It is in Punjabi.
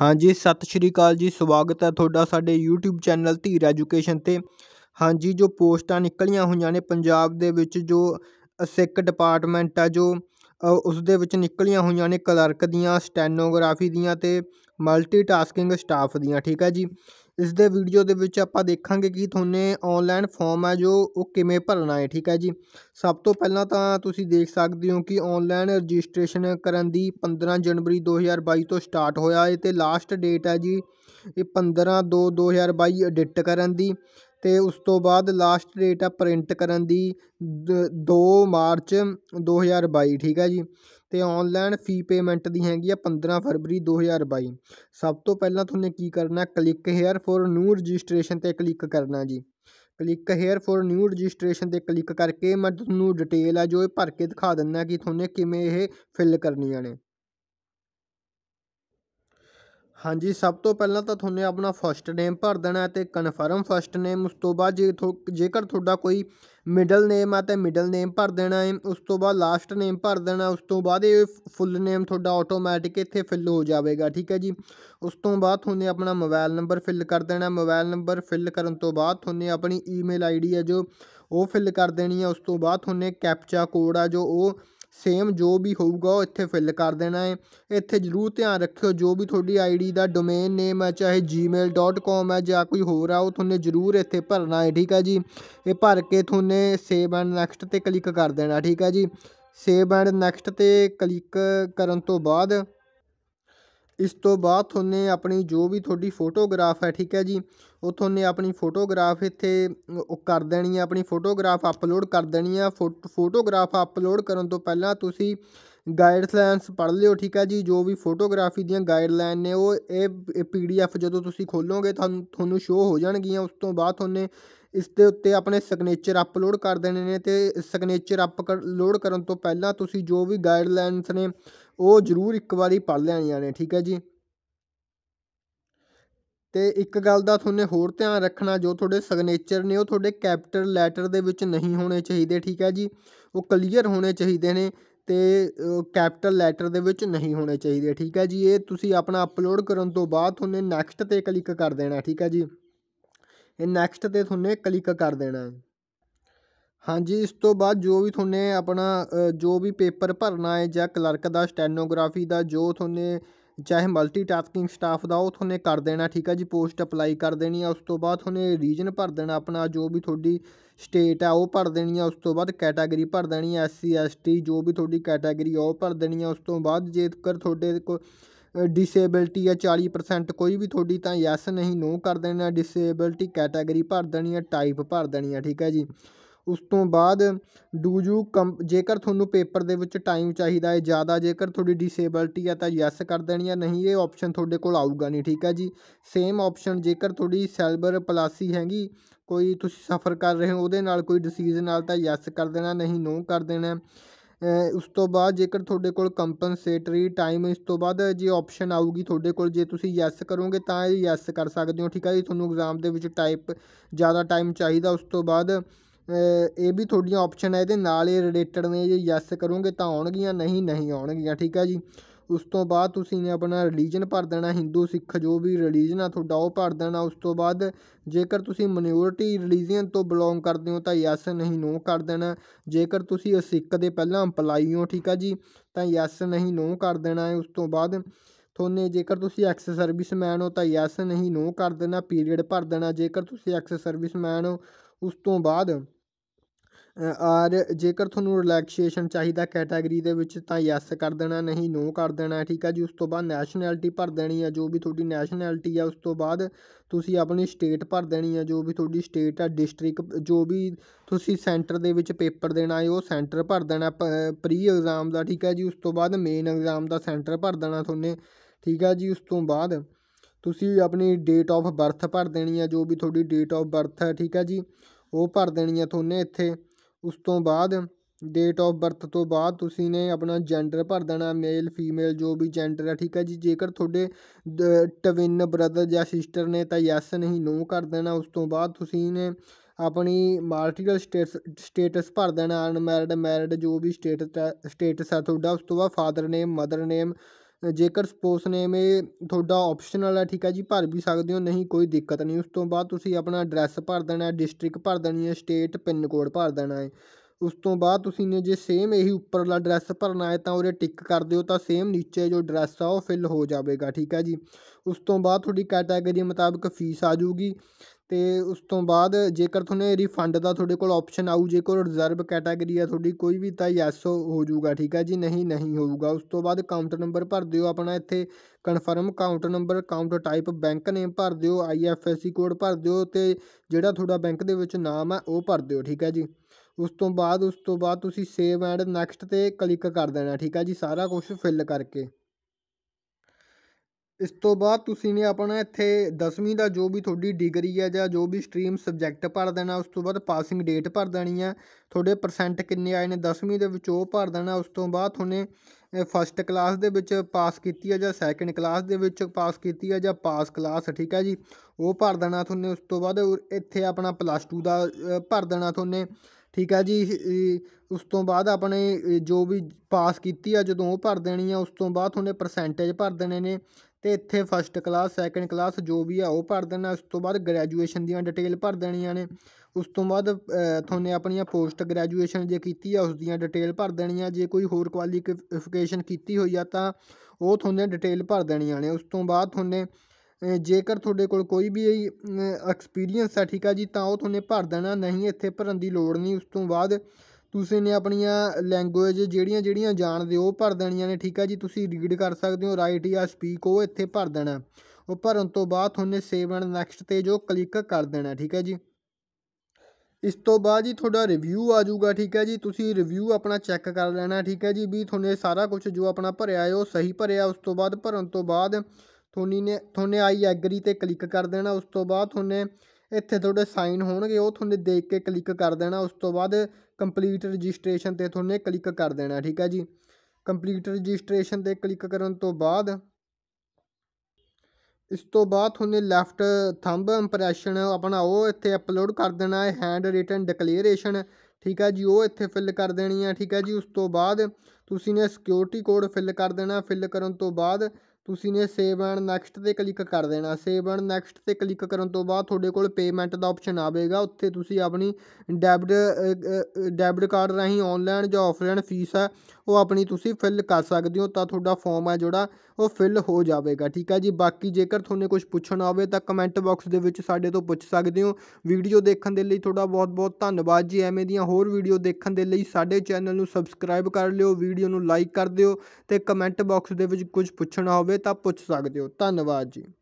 ਹਾਂਜੀ ਸਤਿ ਸ਼੍ਰੀ ਅਕਾਲ ਜੀ ਸਵਾਗਤ ਹੈ ਤੁਹਾਡਾ ਸਾਡੇ YouTube ਚੈਨਲ ਧੀਰ ਐਜੂਕੇਸ਼ਨ ਤੇ ਹਾਂਜੀ ਜੋ ਪੋਸਟਾਂ ਨਿਕਲੀਆਂ ਹੋਈਆਂ ਨੇ ਪੰਜਾਬ ਦੇ ਵਿੱਚ ਜੋ ਸਿੱਖ ਡਿਪਾਰਟਮੈਂਟ ਆ ਜੋ ਉਸ ਦੇ ਵਿੱਚ ਨਿਕਲੀਆਂ ਹੋਈਆਂ ਨੇ ਕਲਰਕ ਦੀਆਂ ਸਟੈਨੋਗ੍ਰਾਫੀ ਦੀਆਂ ਤੇ ਮਲਟੀਟਾਸਕਿੰਗ ਸਟਾਫ ਦੀਆਂ ਠੀਕ ਹੈ ਜੀ ਇਸ ਦੇ ਵੀਡੀਓ ਦੇ ਵਿੱਚ ਆਪਾਂ ਦੇਖਾਂਗੇ ਕਿ ਤੁਹਾਨੂੰ ਆਨਲਾਈਨ ਫਾਰਮ ਹੈ ਜੋ ਉਹ ਕਿਵੇਂ ਭਰਨਾ ਹੈ ਠੀਕ ਹੈ ਜੀ ਸਭ ਤੋਂ ਪਹਿਲਾਂ ਤਾਂ ਤੁਸੀਂ ਦੇਖ ਸਕਦੇ ਹੋ ਕਿ ਆਨਲਾਈਨ ਰਜਿਸਟ੍ਰੇਸ਼ਨ ਕਰਨ ਦੀ 15 ਜਨਵਰੀ 2022 ਤੋਂ ਸਟਾਰਟ ਹੋਇਆ ਹੈ ਤੇ ਲਾਸਟ ਡੇਟ ਹੈ ਜੀ ਇਹ 15 2 2022 ਐਡਿਟ ਕਰਨ ਦੀ ਤੇ ਉਸ ਤੋਂ ਬਾਅਦ ਲਾਸਟ ਡੇਟ ਆ ਪ੍ਰਿੰਟ ਕਰਨ ਦੀ 2 ਮਾਰਚ 2022 ਠੀਕ ਹੈ ਜੀ ਤੇ ਆਨਲਾਈਨ ਫੀ ਪੇਮੈਂਟ ਦੀ ਹੈਗੀ ਆ 15 ਫਰਵਰੀ 2022 ਸਭ ਤੋਂ ਪਹਿਲਾਂ ਤੁਹਾਨੂੰ ਕੀ ਕਰਨਾ click here for new registration 'ਤੇ ਕਲਿੱਕ ਕਰਨਾ ਜੀ click here for new registration 'ਤੇ ਕਲਿੱਕ ਕਰਕੇ ਮੈਂ ਤੁਹਾਨੂੰ ਡਿਟੇਲ ਆ ਜੋ ਇਹ ਭਰ ਕੇ ਦਿਖਾ ਦਿੰਦਾ ਕਿ ਤੁਹਾਨੂੰ ਕਿਵੇਂ ਇਹ ਫਿਲ ਕਰਨੀਆਂ ਨੇ ਹਾਂਜੀ ਸਭ ਤੋਂ ਪਹਿਲਾਂ ਤਾਂ ਤੁਹਾਨੂੰ ਆਪਣਾ ਫਰਸਟ ਨੇਮ ਭਰ ਦੇਣਾ ਹੈ ਤੇ ਕਨਫਰਮ ਫਰਸਟ ਨੇਮ ਉਸ ਤੋਂ ਬਾਅਦ ਜੇਕਰ ਤੁਹਾਡਾ ਕੋਈ ਮਿਡਲ ਨੇਮ ਆ ਤਾਂ ਮਿਡਲ ਨੇਮ ਭਰ ਦੇਣਾ ਹੈ ਉਸ ਤੋਂ ਬਾਅਦ ਲਾਸਟ ਨੇਮ ਭਰ ਦੇਣਾ ਉਸ ਤੋਂ ਬਾਅਦ ਇਹ ਫੁੱਲ ਨੇਮ ਤੁਹਾਡਾ ਆਟੋਮੈਟਿਕ ਇੱਥੇ ਫਿਲ ਹੋ ਜਾਵੇਗਾ ਠੀਕ ਹੈ ਜੀ ਉਸ ਤੋਂ ਬਾਅਦ ਤੁਹਾਨੂੰ ਆਪਣਾ ਮੋਬਾਈਲ ਨੰਬਰ ਫਿਲ ਕਰ ਦੇਣਾ ਮੋਬਾਈਲ ਨੰਬਰ ਫਿਲ ਕਰਨ ਤੋਂ ਬਾਅਦ ਤੁਹਾਨੂੰ ਆਪਣੀ ਈਮੇਲ ਆਈਡੀ ਹੈ ਜੋ ਉਹ ਫਿਲ ਕਰ ਦੇਣੀ ਹੈ ਉਸ ਤੋਂ ਬਾਅਦ ਤੁਹਾਨੂੰ ਕੈਪਚਾ ਕੋਡ ਆ ਜੋ ਉਹ ਸੇਮ ਜੋ ਵੀ ਹੋਊਗਾ ਉਹ ਇੱਥੇ ਫਿਲ ਕਰ ਦੇਣਾ ਹੈ ਇੱਥੇ ਜ਼ਰੂਰ ਧਿਆਨ ਰੱਖਿਓ ਜੋ ਵੀ ਤੁਹਾਡੀ ਆਈਡੀ ਦਾ ਡੋਮੇਨ ਨੇਮ ਹੈ ਚਾਹੇ gmail.com ਹੈ ਜਾਂ ਕੋਈ ਹੋਰ ਆ ਉਹ ਤੁਹਾਨੂੰ ਜ਼ਰੂਰ ਇੱਥੇ ਭਰਨਾ ਹੈ ਠੀਕ ਹੈ ਜੀ ਇਹ ਭਰ ਕੇ ਤੁਹਾਨੂੰ ਸੇਵ ਐਂਡ ਨੈਕਸਟ ਤੇ ਕਲਿੱਕ ਕਰ ਦੇਣਾ ਠੀਕ ਹੈ ਜੀ ਸੇਵ ਐਂਡ ਨੈਕਸਟ ਤੇ ਕਲਿੱਕ ਕਰਨ ਤੋਂ ਬਾਅਦ ਇਸ ਤੋਂ ਬਾਅਦ ਤੁਹਾਨੂੰ ਆਪਣੀ ਜੋ ਵੀ ਤੁਹਾਡੀ ਫੋਟੋਗ੍ਰਾਫ ਹੈ ਠੀਕ ਹੈ ਜੀ ਉਹ ਨੇ ਆਪਣੀ ਫੋਟੋਗ੍ਰਾਫ ਇੱਥੇ ਉਹ ਕਰ ਦੇਣੀ ਆ ਆਪਣੀ ਫੋਟੋਗ੍ਰਾਫ ਅਪਲੋਡ ਕਰ ਦੇਣੀ ਆ ਫੋਟੋਗ੍ਰਾਫ ਅਪਲੋਡ ਕਰਨ ਤੋਂ ਪਹਿਲਾਂ ਤੁਸੀਂ ਗਾਈਡਲਾਈਨਸ ਪੜ੍ਹ ਲਿਓ ਠੀਕ ਹੈ ਜੀ ਜੋ ਵੀ ਫੋਟੋਗ੍ਰਾਫੀ ਦੀਆਂ ਗਾਈਡਲਾਈਨ ਨੇ ਉਹ ਇਹ ਪੀਡੀਐਫ ਜਦੋਂ ਤੁਸੀਂ ਖੋਲੋਗੇ ਤੁਹਾਨੂੰ ਤੁਹਾਨੂੰ ਸ਼ੋ ਹੋ ਜਾਣਗੀਆਂ ਉਸ ਤੋਂ ਬਾਅਦ ਤੁਹਾਨੂੰ ਇਸ ਦੇ ਉੱਤੇ ਆਪਣੇ ਸਿਗਨੇਚਰ ਅਪਲੋਡ ਕਰ ਦੇਣੇ ਨੇ ਤੇ ਸਿਗਨੇਚਰ ਅਪਲੋਡ ਕਰਨ ਤੋਂ ਪਹਿਲਾਂ ਤੁਸੀਂ ਜੋ ਵੀ ਗਾਈਡਲਾਈਨਸ ਨੇ ਉਹ ਜ਼ਰੂਰ ਇੱਕ ਵਾਰੀ ਪੜ੍ਹ ਲੈਣੀਆਂ ਨੇ ਠੀਕ ਹੈ ਜੀ ਤੇ ਇੱਕ ਗੱਲ ਦਾ ਤੁਹਾਨੂੰ ਹੋਰ ਧਿਆਨ ਰੱਖਣਾ ਜੋ ਤੁਹਾਡੇ ਸਿਗਨੇਚਰ ਨੇ ਉਹ ਤੁਹਾਡੇ ਕੈਪੀਟਲ ਲੈਟਰ ਦੇ ਵਿੱਚ ਨਹੀਂ ਹੋਣੇ ਚਾਹੀਦੇ ਠੀਕ ਹੈ ਜੀ ਉਹ ਕਲੀਅਰ ਹੋਣੇ ਚਾਹੀਦੇ ਨੇ ਤੇ ਕੈਪੀਟਲ ਲੈਟਰ ਦੇ ਵਿੱਚ ਨਹੀਂ ਹੋਣੇ ਚਾਹੀਦੇ ਠੀਕ ਹੈ ਜੀ ਇਹ ਤੁਸੀਂ ਆਪਣਾ ਅਪਲੋਡ ਕਰਨ ਤੋਂ ਬਾਅਦ ਤੁਹਾਨੂੰ ਨੈਕਸਟ ਤੇ ਕਲਿੱਕ ਕਰ ਦੇਣਾ ਠੀਕ ਹੈ ਜੀ ਇਹ ਨੈਕਸਟ ਤੇ ਤੁਹਾਨੂੰ ਕਲਿੱਕ ਕਰ ਦੇਣਾ ਹੈ ਹਾਂਜੀ ਇਸ ਤੋਂ ਬਾਅਦ ਜੋ ਵੀ ਤੁਹਾਨੂੰ ਆਪਣਾ ਜੋ ਵੀ ਪੇਪਰ ਭਰਨਾ ਹੈ ਜਾਂ ਕਲਰਕ ਦਾ ਸਟੈਨੋਗ੍ਰਾਫੀ ਦਾ ਜੋ ਤੁਹਾਨੂੰ ਚਾਹੇ ਮਲਟੀਟਾਸਕਿੰਗ ਸਟਾਫ ਦਾ ਉਹ ਤੁਹਾਨੂੰ ਕਰ ਦੇਣਾ ਠੀਕ ਆ ਜੀ ਪੋਸਟ ਅਪਲਾਈ ਕਰ ਦੇਣੀ ਆ ਉਸ ਤੋਂ ਬਾਅਦ ਤੁਹਾਨੂੰ ਰੀਜਨ ਭਰ ਦੇਣਾ ਆਪਣਾ ਜੋ ਵੀ ਤੁਹਾਡੀ ਸਟੇਟ ਆ ਉਹ ਭਰ ਦੇਣੀ ਆ ਉਸ ਤੋਂ ਬਾਅਦ ਕੈਟਾਗਰੀ ਭਰ ਦੇਣੀ ਆ ਐਸਸੀ ਐਸਟੀ ਜੋ ਵੀ ਤੁਹਾਡੀ ਕੈਟਾਗਰੀ ਆ ਉਹ ਭਰ ਦੇਣੀ ਆ ਉਸ ਤੋਂ ਬਾਅਦ ਜੇਕਰ ਤੁਹਾਡੇ ਕੋ ਡਿਸੇਬਿਲਟੀ ਆ 40% ਕੋਈ ਵੀ ਤੁਹਾਡੀ ਤਾਂ ਯੈਸ ਨਹੀਂ ਨੋ ਕਰ ਦੇਣਾ ਡਿਸੇਬਿਲਟੀ ਕੈਟਾਗਰੀ ਭਰ ਦੇਣੀ ਆ ਟਾਈਪ ਭਰ ਦੇਣੀ ਆ ਠੀਕ ਹੈ ਜੀ ਉਸ ਤੋਂ ਬਾਅਦ ਡੂ ਯੂ ਜੇਕਰ ਤੁਹਾਨੂੰ ਪੇਪਰ ਦੇ ਵਿੱਚ ਟਾਈਮ ਚਾਹੀਦਾ ਹੈ ਜ਼ਿਆਦਾ ਜੇਕਰ ਤੁਹਾਡੀ ਡਿਸੇਬਿਲਟੀ ਹੈ ਤਾਂ ਯੈਸ ਕਰ ਦੇਣੀ ਹੈ ਨਹੀਂ ਇਹ ਆਪਸ਼ਨ ਤੁਹਾਡੇ ਕੋਲ ਆਊਗਾ ਨਹੀਂ ਠੀਕ ਹੈ ਜੀ ਸੇਮ ਆਪਸ਼ਨ ਜੇਕਰ ਤੁਹਾਡੀ ਸੈਲਬਰ ਪਲਾਸੀ ਹੈਗੀ ਕੋਈ ਤੁਸੀਂ ਸਫਰ ਕਰ ਰਹੇ ਹੋ ਉਹਦੇ ਨਾਲ ਕੋਈ ਡਿਸੀਜ਼ਨ ਨਾਲ ਤਾਂ ਯੈਸ ਕਰ ਦੇਣਾ ਨਹੀਂ ਨੋ ਕਰ ਦੇਣਾ ਉਸ ਤੋਂ ਬਾਅਦ ਜੇਕਰ ਤੁਹਾਡੇ ਕੋਲ ਕੰਪਨਸੇਟਰੀ ਟਾਈਮ ਇਸ ਤੋਂ ਬਾਅਦ ਜੇ ਆਪਸ਼ਨ ਆਊਗੀ ਤੁਹਾਡੇ ਕੋਲ ਜੇ ਤੁਸੀਂ ਯੈਸ ਕਰੋਗੇ ਤਾਂ ਇਹ ਯੈਸ ਕਰ ਸਕਦੇ ਹੋ ਠੀਕ ਹੈ ਜੀ ਤੁਹਾਨੂੰ ਐਗਜ਼ਾਮ ਦੇ ਵਿੱਚ ਟਾਈਪ ਜ਼ਿਆਦਾ ਟਾਈਮ ਚਾਹੀਦਾ ਉਸ ਤੋਂ ਬਾਅਦ ਇਹ ਵੀ ਤੁਹਾਡੀਆਂ ਆਪਸ਼ਨ ਹੈ ਇਹਦੇ ਨਾਲ ਇਹ ਰਿਲੇਟਡ ਨੇ ਜੇ ਯੈਸ ਕਰੋਗੇ ਤਾਂ ਆਉਣਗੀਆਂ ਨਹੀਂ ਨਹੀਂ ਆਉਣਗੀਆਂ ਠੀਕ ਹੈ ਜੀ ਉਸ ਤੋਂ ਬਾਅਦ ਤੁਸੀਂ ਨੇ ਆਪਣਾ ਰਿਲੀਜਨ ਭਰ ਦੇਣਾ ਹਿੰਦੂ ਸਿੱਖ ਜੋ ਵੀ ਰਿਲੀਜਨ ਆ ਤੁਹਾਡਾ ਉਹ ਭਰ ਦੇਣਾ ਉਸ ਤੋਂ ਬਾਅਦ ਜੇਕਰ ਤੁਸੀਂ ਮਿਨੋਰਟੀ ਰਿਲੀਜੀਅਨ ਤੋਂ ਬਿਲੋਂਗ ਕਰਦੇ ਹੋ ਤਾਂ ਯੈਸ ਨਹੀਂ ਨੋ ਕਰ ਦੇਣਾ ਜੇਕਰ ਤੁਸੀਂ ਸਿੱਖ ਦੇ ਪਹਿਲਾਂ ਅਪਲਾਈ ਹੋ ਠੀਕ ਹੈ ਜੀ ਤਾਂ ਯੈਸ ਨਹੀਂ ਨੋ ਕਰ ਦੇਣਾ ਹੈ ਉਸ ਤੋਂ ਬਾਅਦ ਤੁਹਾਨੇ ਜੇਕਰ ਤੁਸੀਂ ਐਕਸ ਸਰਵਿਸਮੈਨ ਹੋ ਤਾਂ ਯੈਸ ਨਹੀਂ ਨੋ ਕਰ ਦੇਣਾ ਪੀਰੀਅਡ ਭਰ ਦੇਣਾ ਜੇਕਰ ਤੁਸੀਂ ਐਕਸ ਸਰਵਿਸਮੈਨ ਹੋ ਉਸ ਤੋਂ ਬਾਅਦ ਔਰ ਜੇਕਰ ਤੁਹਾਨੂੰ ਰਿਲੈਕਸੇਸ਼ਨ ਚਾਹੀਦਾ ਕੈਟਾਗਰੀ ਦੇ ਵਿੱਚ ਤਾਂ ਯੈਸ ਕਰ ਦੇਣਾ ਨਹੀਂ ਨੋ ਕਰ ਦੇਣਾ ਠੀਕ ਹੈ ਜੀ ਉਸ ਤੋਂ ਬਾਅਦ ਨੈਸ਼ਨੈਲਿਟੀ ਭਰ ਦੇਣੀ ਹੈ ਜੋ ਵੀ ਤੁਹਾਡੀ ਨੈਸ਼ਨੈਲਿਟੀ ਹੈ ਉਸ ਤੋਂ ਬਾਅਦ ਤੁਸੀਂ ਆਪਣੀ ਸਟੇਟ ਭਰ ਦੇਣੀ ਹੈ ਜੋ ਵੀ ਤੁਹਾਡੀ ਸਟੇਟ ਹੈ ਡਿਸਟ੍ਰਿਕਟ ਜੋ ਵੀ ਤੁਸੀਂ ਸੈਂਟਰ ਦੇ ਵਿੱਚ ਪੇਪਰ ਦੇਣਾ ਹੈ ਉਹ ਸੈਂਟਰ ਭਰ ਦੇਣਾ ਪ੍ਰੀ ਐਗਜ਼ਾਮ ਦਾ ਠੀਕ ਹੈ ਜੀ ਉਸ ਤੋਂ ਬਾਅਦ ਮੇਨ ਐਗਜ਼ਾਮ ਦਾ ਸੈਂਟਰ ਭਰ ਦੇਣਾ ਤੁਹਾਨੂੰ ਠੀਕ ਹੈ ਜੀ ਉਸ ਤੋਂ ਬਾਅਦ ਤੁਸੀਂ ਆਪਣੀ ਡੇਟ ਆਫ ਬਰਥ ਭਰ ਦੇਣੀ ਹੈ ਜੋ ਵੀ ਤੁਹਾਡੀ ਡੇਟ ਆਫ ਬਰਥ ਹੈ ਠੀਕ ਹੈ ਜੀ ਉਹ ਭਰ ਦੇਣੀ ਹੈ ਤੁਹਾਨੂੰ ਇੱਥੇ ਉਸ ਤੋਂ ਬਾਅਦ ਡੇਟ ਆਫ ਬਰਥ ਤੋਂ ਬਾਅਦ ਤੁਸੀਂ ਨੇ ਆਪਣਾ ਜੈਂਡਰ ਭਰ ਦੇਣਾ ਮੇਲ ਫੀਮੇਲ ਜੋ ਵੀ ਜੈਂਡਰ ਹੈ ਠੀਕ ਹੈ ਜੀ ਜੇਕਰ ਤੁਹਾਡੇ ਟਵਿਨ ਬ੍ਰਦਰ ਜਾਂ ਸਿਸਟਰ ਨੇ ਤਾਂ ਯੈਸ ਨਹੀਂ ਨੋ ਕਰ ਦੇਣਾ ਉਸ ਤੋਂ ਬਾਅਦ ਤੁਸੀਂ ਨੇ ਆਪਣੀ ਮਾਰਟੀਕਲ ਸਟੇਟਸ ਭਰ ਦੇਣਾ ਅਨਮੈਰਿਡ ਮੈਰਿਡ ਜੋ ਵੀ ਸਟੇਟਸ ਸਟੇਟਸ ਹੈ ਤੁਹਾਡਾ ਉਸ ਤੋਂ ਬਾਅਦ ਫਾਦਰ ਨੇਮ ਮਦਰ ਨੇਮ ਜੇਕਰ ਸਪੋਸ ਨੇਮ ਇਹ ਤੁਹਾਡਾ ਆਪਸ਼ਨਲ ਹੈ ਠੀਕ ਹੈ ਜੀ ਭਰ ਵੀ ਸਕਦੇ ਹੋ ਨਹੀਂ ਕੋਈ ਦਿੱਕਤ ਨਹੀਂ ਉਸ ਤੋਂ ਬਾਅਦ ਤੁਸੀਂ ਆਪਣਾ ਐਡਰੈਸ ਭਰ ਦੇਣਾ ਡਿਸਟ੍ਰਿਕਟ ਭਰ ਦੇਣੀ ਹੈ ਸਟੇਟ ਪਿੰਨ ਕੋਡ ਭਰ ਦੇਣਾ ਹੈ ਉਸ ਤੋਂ ਬਾਅਦ ਤੁਸੀਂ ਨੇ ਜੇ ਸੇਮ ਇਹੀ ਉੱਪਰਲਾ ਐਡਰੈਸ ਭਰਨਾ ਹੈ ਤਾਂ ਉਹਦੇ ਟਿਕ ਕਰ ਦਿਓ ਤਾਂ ਸੇਮ ਨੀਚੇ ਜੋ ਐਡਰੈਸ ਆ ਉਹ ਫਿਲ ਹੋ ਜਾਵੇਗਾ ਠੀਕ ਹੈ ਜੀ ਉਸ ਤੋਂ ਬਾਅਦ ਤੁਹਾਡੀ ਕੈਟਾਗਰੀ ਮੁਤਾਬਕ ਫੀਸ ਆ ਜਾਊਗੀ ਤੇ ਉਸ ਤੋਂ ਬਾਅਦ ਜੇਕਰ ਤੁਹਾਨੂੰ ਰਿਫੰਡ ਦਾ ਤੁਹਾਡੇ ਕੋਲ ਆਪਸ਼ਨ ਆਊ ਜੇ ਰਿਜ਼ਰਵ ਕੈਟਾਗਰੀ ਆ ਤੁਹਾਡੀ ਕੋਈ ਵੀ ਤਾਂ ਯੈਸ ਹੋ ਜਾਊਗਾ ਠੀਕ ਹੈ ਜੀ ਨਹੀਂ ਨਹੀਂ ਹੋਊਗਾ ਉਸ ਤੋਂ ਬਾਅਦ ਅਕਾਊਂਟ ਨੰਬਰ ਭਰ ਦਿਓ ਆਪਣਾ ਇੱਥੇ confirm account number account type bank name ਭਰ ਦਿਓ ਆਈ ਸੀ ਕੋਡ ਭਰ ਦਿਓ ਤੇ ਜਿਹੜਾ ਤੁਹਾਡਾ ਬੈਂਕ ਦੇ ਵਿੱਚ ਨਾਮ ਹੈ ਉਹ ਭਰ ਦਿਓ ਠੀਕ ਹੈ ਜੀ ਉਸ ਤੋਂ ਬਾਅਦ ਉਸ ਤੋਂ ਬਾਅਦ ਤੁਸੀਂ ਸੇਵ ਐਂਡ ਨੈਕਸਟ ਤੇ ਕਲਿੱਕ ਕਰ ਦੇਣਾ ਠੀਕ ਹੈ ਜੀ ਸਾਰਾ ਕੁਝ ਫਿਲ ਕਰਕੇ ਇਸ ਤੋਂ ਬਾਅਦ ਤੁਸੀਂ ਨੇ ਆਪਣਾ ਇੱਥੇ 10ਵੀਂ ਦਾ ਜੋ ਵੀ ਤੁਹਾਡੀ ਡਿਗਰੀ ਹੈ ਜਾਂ ਜੋ ਵੀ ਸਟਰੀਮ ਸਬਜੈਕਟ ਭਰ ਦੇਣਾ ਉਸ ਤੋਂ ਬਾਅਦ ਪਾਸਿੰਗ ਡੇਟ ਭਰ ਦੇਣੀ ਹੈ ਤੁਹਾਡੇ ਪਰਸੈਂਟ ਕਿੰਨੇ ਆਏ ਨੇ 10ਵੀਂ ਦੇ ਵਿੱਚ ਉਹ ਭਰ ਦੇਣਾ ਉਸ ਤੋਂ ਬਾਅਦ ਤੁਹਾਨੂੰ ਫਸਟ ਕਲਾਸ ਦੇ ਵਿੱਚ ਪਾਸ ਕੀਤੀ ਹੈ ਜਾਂ ਸੈਕੰਡ ਕਲਾਸ ਦੇ ਵਿੱਚ ਪਾਸ ਕੀਤੀ ਹੈ ਜਾਂ ਪਾਸ ਕਲਾਸ ਠੀਕ ਹੈ ਜੀ ਉਹ ਭਰ ਦੇਣਾ ਤੁਹਾਨੂੰ ਉਸ ਤੋਂ ਬਾਅਦ ਇੱਥੇ ਆਪਣਾ ਪਲੱਸ 2 ਦਾ ਭਰ ਦੇਣਾ ਤੁਹਾਨੂੰ ਠੀਕ ਹੈ ਜੀ ਉਸ ਤੋਂ ਬਾਅਦ ਆਪਣੇ ਜੋ ਵੀ ਪਾਸ ਕੀਤੀ ਆ ਜਦੋਂ ਉਹ ਭਰ ਦੇਣੀ ਆ ਉਸ ਤੋਂ ਬਾਅਦ ਤੁਹਾਨੇ ਪਰਸੈਂਟੇਜ ਭਰ ਦੇਣੇ ਨੇ ਤੇ ਇੱਥੇ ਫਸਟ ਕਲਾਸ ਸੈਕੰਡ ਕਲਾਸ ਜੋ ਵੀ ਆ ਉਹ ਭਰ ਦੇਣਾ ਉਸ ਤੋਂ ਬਾਅਦ ਗ੍ਰੈਜੂਏਸ਼ਨ ਦੀਆਂ ਡਿਟੇਲ ਭਰ ਦੇਣੀਆਂ ਨੇ ਉਸ ਤੋਂ ਬਾਅਦ ਤੁਹਾਨੂੰ ਆਪਣੀਆਂ ਪੋਸਟ ਗ੍ਰੈਜੂਏਸ਼ਨ ਜੇ ਕੀਤੀ ਆ ਉਸ ਦੀਆਂ ਡਿਟੇਲ ਭਰ ਦੇਣੀਆਂ ਜੇ ਕੋਈ ਹੋਰ ਕੁਆਲੀਫਿਕੇਸ਼ਨ ਕੀਤੀ ਹੋਈ ਆ ਤਾਂ ਉਹ ਤੁਹਾਨੂੰ ਡਿਟੇਲ ਭਰ ਦੇਣੀਆਂ ਨੇ ਉਸ ਤੋਂ ਬਾਅਦ ਤੁਹਾਨੂੰ ਜੇਕਰ ਤੁਹਾਡੇ ਕੋਲ ਕੋਈ ਵੀ ਐਕਸਪੀਰੀਅੰਸ ਆ ਠੀਕ ਆ ਜੀ ਤਾਂ ਉਹ ਤੁਹਾਨੂੰ ਭਰ ਦੇਣਾ ਨਹੀਂ ਇੱਥੇ ਭਰਨ ਦੀ ਲੋੜ ਨਹੀਂ ਉਸ ਤੋਂ ਬਾਅਦ ਤੁਸੀਂ ਨੇ ਆਪਣੀਆਂ ਲੈਂਗੁਏਜ ਜਿਹੜੀਆਂ ਜਿਹੜੀਆਂ ਜਾਣਦੇ ਹੋ ਭਰ ਦੇਣੀਆਂ ਨੇ ਠੀਕ ਹੈ ਜੀ ਤੁਸੀਂ ਰੀਡ ਕਰ ਸਕਦੇ ਹੋ ਰਾਈਟ ਜਾਂ ਸਪੀਕ ਉਹ ਇੱਥੇ ਭਰ ਦੇਣਾ ਉਹ ਭਰਨ ਤੋਂ ਬਾਅਦ ਤੁਹਾਨੂੰ ਸੇਵ ਐਂਡ ਨੈਕਸਟ ਤੇ ਜੋ ਕਲਿੱਕ ਕਰ ਦੇਣਾ ਠੀਕ ਹੈ ਜੀ ਇਸ ਤੋਂ ਬਾਅਦ ਜੀ ਤੁਹਾਡਾ ਰਿਵਿਊ ਆ ਜਾਊਗਾ ਠੀਕ ਹੈ ਜੀ ਤੁਸੀਂ ਰਿਵਿਊ ਆਪਣਾ ਚੈੱਕ ਕਰ ਲੈਣਾ ਠੀਕ ਹੈ ਜੀ ਵੀ ਤੁਹਾਨੂੰ ਸਾਰਾ ਕੁਝ ਜੋ ਆਪਣਾ ਭਰਿਆ ਹੈ ਉਹ ਸਹੀ ਭਰਿਆ ਉਸ ਤੋਂ ਬਾਅਦ ਭਰਨ ਤੋਂ ਬਾਅਦ ਤੁਹਾਨੂੰ ਨੇ ਤੁਹਾਨੂੰ ਆਈ ਐਗਰੀ ਤੇ ਕਲਿੱਕ ਕਰ ਦੇਣਾ ਉਸ ਤੋਂ ਬਾਅਦ ਤੁਹਾਨੂੰ ਇੱਥੇ ਤੁਹਾਡੇ ਸਾਈਨ ਹੋਣਗੇ ਉਹ ਤੁਹਾਨੂੰ ਦੇਖ ਕੇ ਕਲਿੱਕ ਕਰ ਦੇਣਾ ਉਸ ਤੋਂ ਬਾਅਦ ਕੰਪਲੀਟ ਰਜਿਸਟ੍ਰੇਸ਼ਨ ਤੇ ਤੁਹਾਨੂੰ ਕਲਿੱਕ ਕਰ ਦੇਣਾ ਠੀਕ ਹੈ ਜੀ ਕੰਪਲੀਟ ਰਜਿਸਟ੍ਰੇਸ਼ਨ ਤੇ ਕਲਿੱਕ ਕਰਨ ਤੋਂ ਬਾਅਦ ਇਸ ਤੋਂ ਬਾਅਦ ਤੁਹਾਨੂੰ ਲੈਫਟ ਥੰਬ ਇੰਪ੍ਰੈਸ਼ਨ ਆਪਣਾ ਉਹ ਇੱਥੇ ਅਪਲੋਡ ਕਰ ਦੇਣਾ ਹੈ ਹੈਂਡ ਰਿਟਨ ਡਿਕਲੇਰੇਸ਼ਨ ਠੀਕ ਹੈ ਜੀ ਉਹ ਇੱਥੇ ਫਿਲ ਕਰ ਦੇਣੀ ਹੈ ਠੀਕ ਹੈ ਜੀ ਉਸ ਤੋਂ ਬਾਅਦ ਤੁਸੀਂ ਨੇ ਸਿਕਿਉਰਿਟੀ ਕੋਡ ਫਿਲ ਕਰ ਦੇਣਾ ਫਿਲ ਕਰਨ ਤੋਂ ਬਾਅਦ ਤੁਸੀਂ ਨੇ ਸੇਵ ਐਂਡ ਨੈਕਸਟ ਤੇ ਕਲਿੱਕ ਕਰ ਦੇਣਾ ਸੇਵ ਐਂਡ ਨੈਕਸਟ ਤੇ ਕਲਿੱਕ ਕਰਨ ਤੋਂ ਬਾਅਦ ਤੁਹਾਡੇ ਕੋਲ ਪੇਮੈਂਟ ਦਾ ਆਪਸ਼ਨ ਆਵੇਗਾ ਉੱਥੇ ਤੁਸੀਂ ਆਪਣੀ ਡੈਬਿਟ ਡੈਬਿਟ ਕਾਰਡ ਰਾਹੀਂ ਆਨਲਾਈਨ ਜਾਂ ਆਫਲਾਈਨ ਫੀਸ ਹੈ ਉਹ ਆਪਣੀ ਤੁਸੀਂ ਫਿਲ ਕਰ ਸਕਦੇ ਹੋ ਤਾਂ ਤੁਹਾਡਾ ਫਾਰਮ ਹੈ ਜਿਹੜਾ ਉਹ ਫਿਲ ਹੋ ਜਾਵੇਗਾ ਠੀਕ ਹੈ ਜੀ ਬਾਕੀ ਜੇਕਰ ਤੁਹਾਨੂੰ ਕੁਝ ਪੁੱਛਣਾ ਹੋਵੇ ਤਾਂ ਕਮੈਂਟ ਬਾਕਸ ਦੇ ਵਿੱਚ ਸਾਡੇ ਤੋਂ ਪੁੱਛ ਸਕਦੇ ਹੋ ਵੀਡੀਓ ਦੇਖਣ ਦੇ ਲਈ ਤੁਹਾਡਾ ਬਹੁਤ-ਬਹੁਤ ਧੰਨਵਾਦ ਜੀ ਐਵੇਂ ਦੀਆਂ ਹੋਰ ਵੀਡੀਓ ਦੇਖਣ ਦੇ ਲਈ ਸਾਡੇ ਚੈਨਲ ਨੂੰ ਸਬਸਕ੍ਰਾਈਬ ਕਰ ਲਿਓ ਵੀਡੀਓ ਨੂੰ ਲਾਈਕ ਕਰ ਦਿਓ ਤੇ ਕਮੈਂਟ ਬਾਕਸ ਦੇ ਵਿੱਚ ਕੁਝ ਪੁੱਛਣਾ ਹੋਵੇ ਤਾਂ ਪੁੱਛ ਸਕਦੇ ਹੋ ਧੰਨਵਾਦ ਜੀ